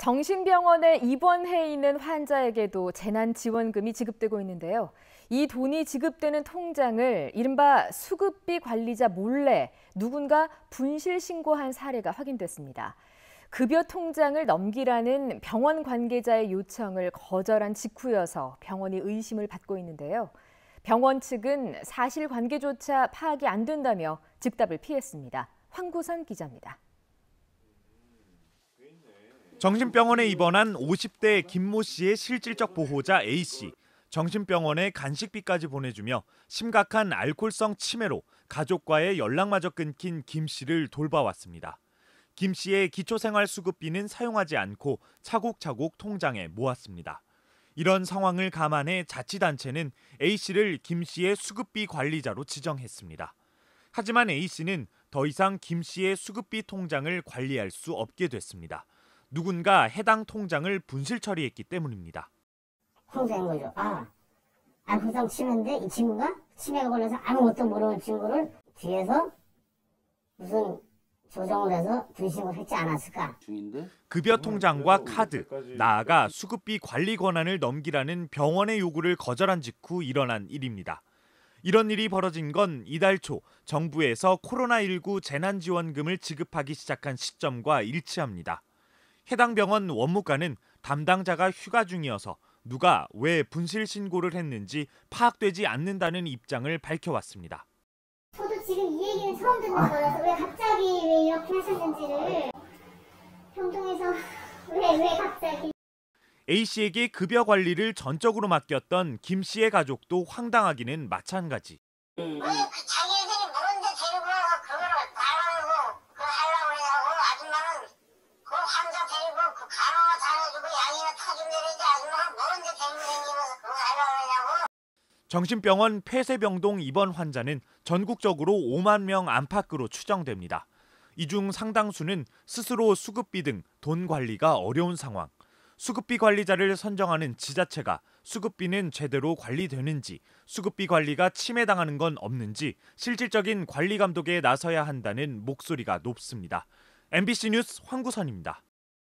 정신병원에 입원해 있는 환자에게도 재난지원금이 지급되고 있는데요. 이 돈이 지급되는 통장을 이른바 수급비 관리자 몰래 누군가 분실 신고한 사례가 확인됐습니다. 급여 통장을 넘기라는 병원 관계자의 요청을 거절한 직후여서 병원이 의심을 받고 있는데요. 병원 측은 사실 관계조차 파악이 안 된다며 즉답을 피했습니다. 황구선 기자입니다. 정신병원에 입원한 50대 김모 씨의 실질적 보호자 A 씨. 정신병원에 간식비까지 보내주며 심각한 알코올성 치매로 가족과의 연락마저 끊긴 김 씨를 돌봐왔습니다. 김 씨의 기초생활수급비는 사용하지 않고 차곡차곡 통장에 모았습니다. 이런 상황을 감안해 자치단체는 A 씨를 김 씨의 수급비 관리자로 지정했습니다. 하지만 A 씨는 더 이상 김 씨의 수급비 통장을 관리할 수 없게 됐습니다. 누군가 해당 통장을 분실 처리했기 때문입니다. 혼자 거죠. 아, 암풍성 아, 치는데 이 친구가 치매가 걸려서 아무것도 모르는 친구를 뒤에서 무슨 조정을 해서 분실을 했지 않았을까. 급여 통장과 카드, 나아가 수급비 관리 권한을 넘기라는 병원의 요구를 거절한 직후 일어난 일입니다. 이런 일이 벌어진 건 이달 초 정부에서 코로나19 재난지원금을 지급하기 시작한 시점과 일치합니다. 해당 병원 원무과는 담당자가 휴가 중이어서 누가 왜 분실 신고를 했는지 파악되지 않는다는 입장을 밝혀왔습니다. 저도 지금 이 얘기는 처음 듣는 거라서 왜 갑자기 왜 이렇게 하셨는지를 병동에서 왜왜 갑자기 A 씨에게 급여 관리를 전적으로 맡겼던 김 씨의 가족도 황당하기는 마찬가지. 음. 정신병원 폐쇄병동 입원 환자는 전국적으로 5만 명 안팎으로 추정됩니다. 이 중 상당수는 스스로 수급비 등 돈 관리가 어려운 상황. 수급비 관리자를 선정하는 지자체가 수급비는 제대로 관리되는지, 수급비 관리가 침해당하는 건 없는지 실질적인 관리 감독에 나서야 한다는 목소리가 높습니다. MBC 뉴스 황구선입니다.